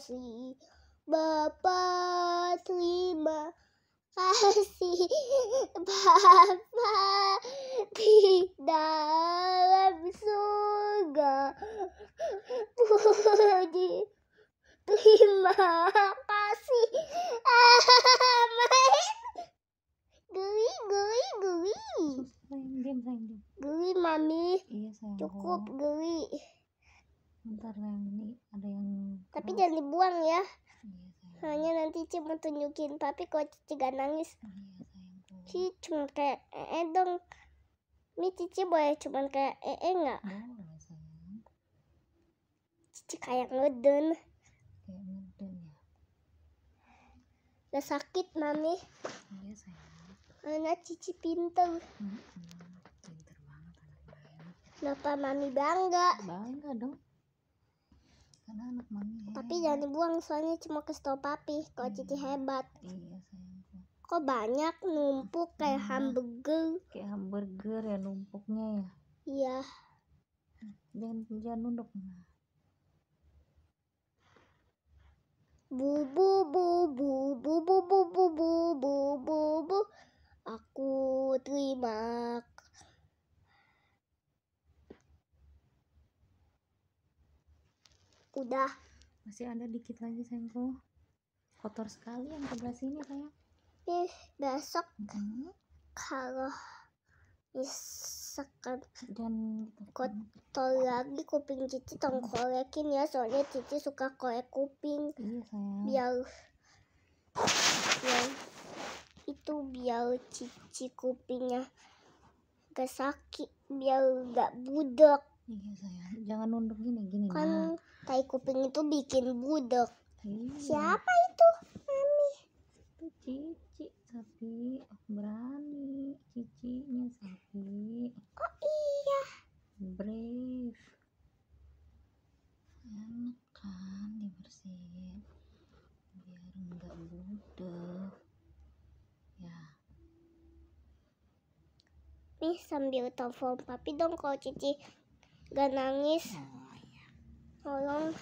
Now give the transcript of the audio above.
kasih, Bapak terima kasih Bapak di dalam surga puji terima kasih amin geli geli geli geli mami iya, cukup geli ntar yang ini ada yang tapi jangan dibuang ya iya, hanya nanti cici mau tunjukin papi kalau Cici gak nangis iya, Cici cuma kayak ee eh, eh, dong ini Cici boleh cuma kayak ee eh, nggak Cici kayak ngedun kayak ya. udah sakit mami iya sayang anak Cici pinter -hmm. pinter banget Kenapa mami bangga? Bangga dong anak mami tapi jangan dibuang soalnya cuma ke stop papi kok hmm. Iya. cici hebat iya sayangku kok banyak numpuk kayak hmm. hamburger kayak hamburger ya numpuknya ya iya jangan jangan nunduk bubu Udah. Masih ada dikit lagi sayangku. Kotor sekali yang sebelah sini sayang. eh, besok hmm. kalau misalkan dan gitu. kotor lagi kuping Cici tong korekin ya soalnya Cici suka korek kuping iya, sayang. biar biar itu biar Cici kupingnya gak sakit biar gak budok iya sayang jangan nunduk gini gini kan nah tai kuping itu bikin budek iya. siapa itu mami itu cici sapi berani cici cicinya sapi oh iya brave enak kan dibersihin biar enggak budek ya nih sambil telepon papi dong kalau cici gak nangis Nah. 好了。